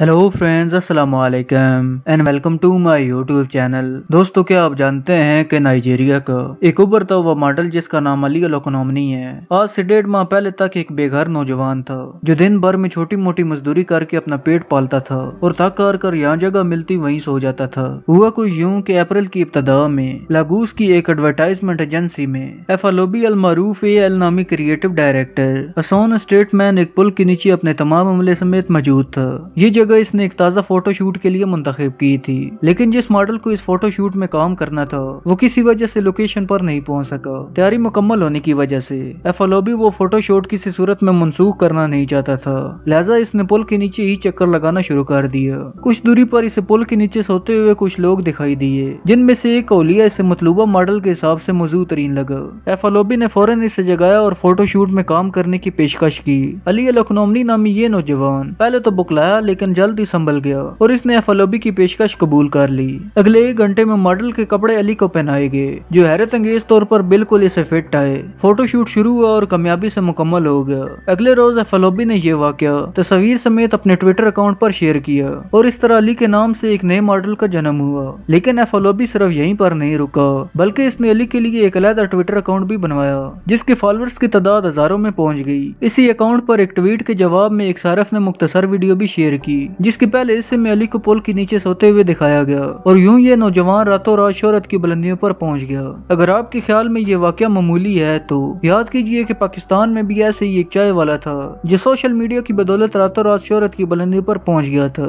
hello friends अस्सलाम वालेकुम and welcome to my YouTube channel दोस्तों क्या आप जानते हैं कि नाइजीरिया का एक उभरता हुआ मॉडल जिसका नाम अली अलोकनोमनी है आज से डेढ़ माह पहले तक एक बेघर नौजवान था जो दिन भर में छोटी मोटी मजदूरी करके अपना पेट पालता था और थक हार कर यहाँ जगह मिलती वही सो जाता था हुआ कुछ यूं की अप्रैल की इब्तदा में लागूस की एक एडवर्टाइजमेंट एजेंसी में एफ अलोबी अल मारूफ ए अल नामी क्रिएटिव डायरेक्टर असोन स्टेटमैन एक पुल के नीचे अपने तमाम अमले समेत मौजूद था ये जगह जगह इसने एक ताज़ा फोटो शूट के लिए मुंतब की थी लेकिन जिस मॉडल को इस फोटो शूट में काम करना था वो किसी वजह से लोकेशन पर नहीं पहुंच सका तैयारी मुकम्मल होने की वजह से एफलोबी वो फोटो शूट किसी सूरत में मनसूख करना नहीं चाहता था लिहाजा इसने पुल के नीचे ही चक्कर लगाना शुरू कर दिया कुछ दूरी पर इसे पुल के नीचे सोते हुए कुछ लोग दिखाई दिए जिनमें से एक ओलिया इसे मतलूबा मॉडल के हिसाब से मौजूद तरीन लगा एफलोबी ने फौरन इसे जगाया और फोटो शूट में काम करने की पेशकश की अली लखनौमनी नामी ये नौजवान पहले तो बुकलाया लेकिन जल्द ही संभल गया और इसने एफलोबी की पेशकश कबूल कर ली अगले एक घंटे में मॉडल के कपड़े अली को पहनाए गए जो हैरत अंगेज तौर पर बिल्कुल इसे फिट आए फोटोशूट शुरू हुआ और कामयाबी से मुकम्मल हो गया अगले रोज एफलोबी ने यह वाक्य तस्वीर समेत अपने ट्विटर अकाउंट पर शेयर किया और इस तरह अली के नाम से एक नए मॉडल का जन्म हुआ लेकिन एफलोबी सिर्फ यहीं पर नहीं रुका बल्कि इसने अली के लिए एक अलहदा ट्विटर अकाउंट भी बनवाया जिसके फॉलोअर्स की तादाद हजारों में पहुंच गई इसी अकाउंट पर एक ट्वीट के जवाब में एक सारफ ने मुख्तसर वीडियो भी शेयर की जिसके पहले हिस्से में अली को पुल के नीचे सोते हुए दिखाया गया और यूं ये नौजवान रातों रात शोहरत की बुलंदियों पर पहुंच गया अगर आपके ख्याल में ये वाक्य मामूली है तो याद कीजिए कि पाकिस्तान में भी ऐसे ही एक चाय वाला था जो सोशल मीडिया की बदौलत रातों रात शोहरत की बुलंदियों पर पहुंच गया था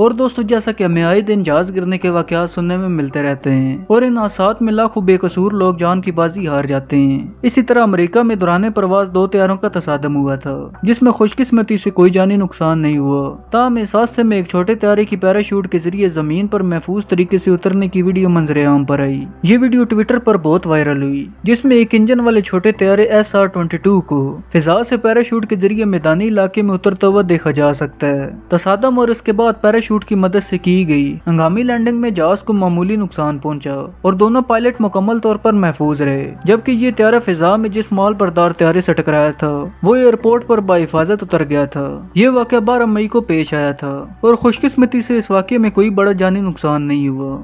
और दोस्तों जैसा कि हमें आए दिन जहाज गिरने के वाकत सुनने में मिलते रहते हैं और इन हादसात में लाखों बेकसूर लोग जान की बाजी हार जाते हैं इसी तरह अमेरिका में दुराने प्रवास दो त्यारों का तसादम हुआ था जिसमें खुशकिस्मती से कोई जानी नुकसान नहीं हुआ ताम इस हादसे में एक छोटे त्यारे की पैराशूट के जरिए जमीन पर महफूज तरीके से उतरने की वीडियो मंजरे आम पर आई ये वीडियो ट्विटर पर बहुत वायरल हुई जिसमे एक इंजन वाले छोटे त्यारे एस आर ट्वेंटी टू को फिजा से पैराशूट के जरिए मैदानी इलाके में उतरता हुआ देखा जा सकता है तसादम और इसके बाद पैरा पैराशूट की मदद से की गई हंगामी लैंडिंग में जहाज को मामूली नुकसान पहुंचा और दोनों पायलट मुकम्मल तौर पर महफूज रहे जबकि ये त्यारा फिजा में जिस माल बरदार त्यारे से टकराया था वो एयरपोर्ट पर बाहिफाजत उतर गया था ये वाक़ बारह मई को पेश आया था और खुशकिस्मती से इस वाक्य में कोई बड़ा जानी नुकसान नहीं हुआ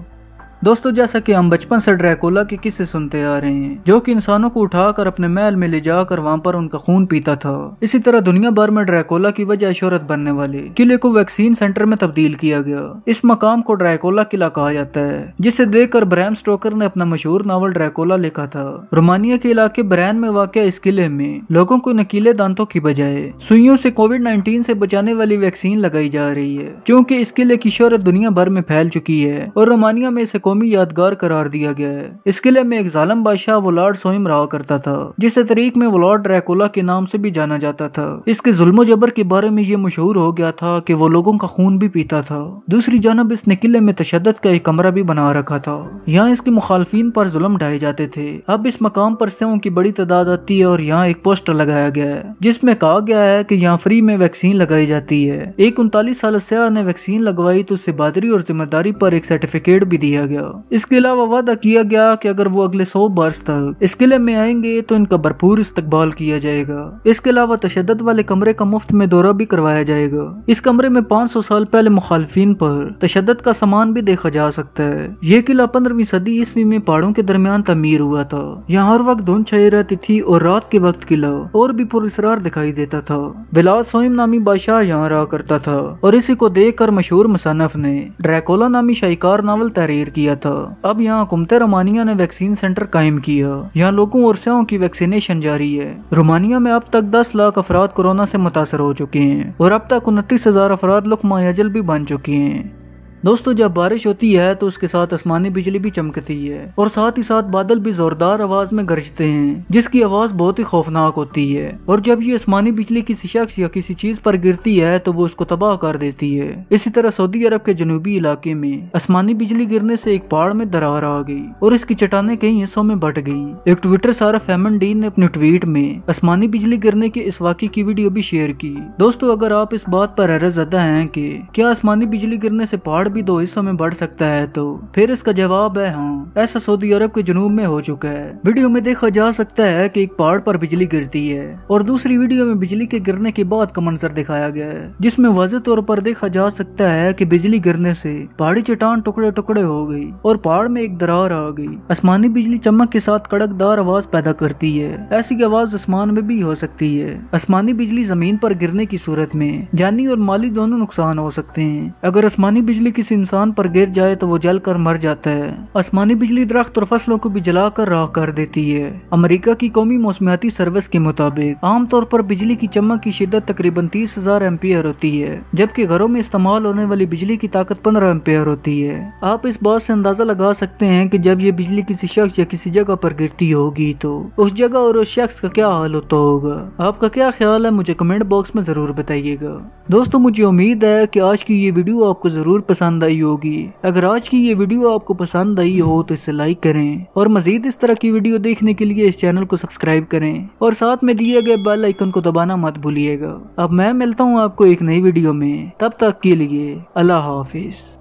दोस्तों जैसा कि हम बचपन से ड्रैकोला के किस्से सुनते आ रहे हैं जो कि इंसानों को उठाकर अपने महल में ले जाकर वहाँ पर उनका खून पीता था इसी तरह दुनिया भर में ड्रैकोला की वजह शोहरत बनने वाले किले को वैक्सीन सेंटर में तब्दील किया गया इस मकाम को ड्रैकोला किला कहा जाता है जिसे देख कर ब्रैम स्टोकर ने अपना मशहूर नावल ड्रैकोला लिखा था रोमानिया के इलाके ब्रैन में वाक इस किले में लोगों को नकीले दांतों की बजाय सुइयों से कोविड नाइन्टीन से बचाने वाली वैक्सीन लगाई जा रही है क्यूँकी इस किले की शोहरत दुनिया भर में फैल चुकी है और रोमानिया में इसे कौमी यादगार करार दिया गया है इस किले में एक जालम बादशाह लॉर्ड सोहिम रहा करता था जिसे तरीक में लॉर्ड रैकोला के नाम से भी जाना जाता था इसके जुल्म जबर के बारे में ये मशहूर हो गया था की वो लोगों का खून भी पीता था दूसरी जानब इसने किले में तशद का एक कमरा भी बना रखा था यहाँ इसके मुखालफी पर जुलम ढाए जाते थे अब इस मकाम पर सेवों की बड़ी तादाद आती है और यहाँ एक पोस्टर लगाया गया है जिसमें कहा गया है कि यहाँ फ्री में वैक्सीन लगाई जाती है एक उनतालीस साल सयाह ने वैक्सीन लगवाई तो उसे बादरी और जिम्मेदारी पर एक सर्टिफिकेट भी दिया गया दिया इसके अलावा वादा किया गया कि अगर वो अगले सौ बर्स तक इस किले में आएंगे तो इनका भरपूर इस्तकबाल किया जाएगा इसके अलावा तशद वाले कमरे का मुफ्त में दौरा भी करवाया जाएगा इस कमरे में पाँच सौ साल पहले मुखालफिन पर तशद का सामान भी देखा जा सकता है ये किला पंद्रहवीं सदी ईस्वी में पहाड़ों के दरमियान तमीर हुआ था यहाँ हर वक्त धुन छाई रहती थी और रात के वक्त किला और भी पुरस्कार दिखाई देता था बिलास सोईम नामी बादशाह यहाँ रहा करता था और इसी को देख कर मशहूर मुसनफ ने ड्रैकोला नामी शाहीकार नावल तहरीर किया किया था अब यहाँ कुमते रोमानिया ने वैक्सीन सेंटर कायम किया यहाँ लोगों और सयाओं की वैक्सीनेशन जारी है रोमानिया में अब तक दस लाख अफराद कोरोना से मुतासर हो चुके हैं और अब तक उनतीस हजार अफराद लुकमा अजल भी बन चुके हैं दोस्तों जब बारिश होती है तो उसके साथ आसमानी बिजली भी चमकती है और साथ ही साथ बादल भी जोरदार आवाज में गरजते हैं जिसकी आवाज बहुत ही खौफनाक होती है और जब ये आसमानी बिजली किसी शख्स या किसी चीज पर गिरती है तो वो उसको तबाह कर देती है इसी तरह सऊदी अरब के जनूबी इलाके में आसमानी बिजली गिरने से एक पहाड़ में दरार आ गई और इसकी चट्टाने कई हिस्सों में बट गई एक ट्विटर सारा फेमन डीन ने अपने ट्वीट में आसमानी बिजली गिरने के इस वाक्य की वीडियो भी शेयर की दोस्तों अगर आप इस बात पर हैरत ज्यादा है की क्या आसमानी बिजली गिरने से पहाड़ भी दो हिस्सों में बढ़ सकता है तो फिर इसका जवाब है हाँ ऐसा सऊदी अरब के जुनूब में हो चुका है वीडियो में देखा जा सकता है की एक पहाड़ पर बिजली गिरती है और दूसरी वीडियो में बिजली के गिरने के बाद का मंजर दिखाया गया है जिसमे वाजे तौर पर देखा जा सकता है की बिजली गिरने से पहाड़ी चट्टान टुकड़े टुकड़े हो गई और पहाड़ में एक दरार आ गई आसमानी बिजली चमक के साथ कड़कदार आवाज पैदा करती है ऐसी आवाज आसमान में भी हो सकती है आसमानी बिजली जमीन पर गिरने की सूरत में जानी और माली दोनों नुकसान हो सकते हैं अगर आसमानी बिजली किसी इंसान पर गिर जाए तो वो जल कर मर जाता है आसमानी बिजली दरख्त और फसलों को भी जला कर राख कर देती है अमरीका की कौमी मौसमियाती सर्विस के मुताबिक आमतौर पर बिजली की चमक की शिदत तकरीबन तीस हजार एम्पियर होती है जबकि घरों में इस्तेमाल होने वाली बिजली की ताकत पंद्रह एम्पियर होती है आप इस बात से अंदाजा लगा सकते हैं की जब ये बिजली किसी शख्स या किसी जगह पर गिरती होगी तो उस जगह और उस शख्स का क्या हाल होता होगा आपका क्या ख्याल है मुझे कमेंट बॉक्स में जरूर बताइएगा दोस्तों मुझे उम्मीद है की आज की ये वीडियो आपको जरूर पसंद पसंद आई होगी अगर आज की ये वीडियो आपको पसंद आई हो तो इसे लाइक करें और मजीद इस तरह की वीडियो देखने के लिए इस चैनल को सब्सक्राइब करें और साथ में दिए गए बेल आइकन को दबाना मत भूलिएगा अब मैं मिलता हूँ आपको एक नई वीडियो में तब तक के लिए अल्लाह हाफिज़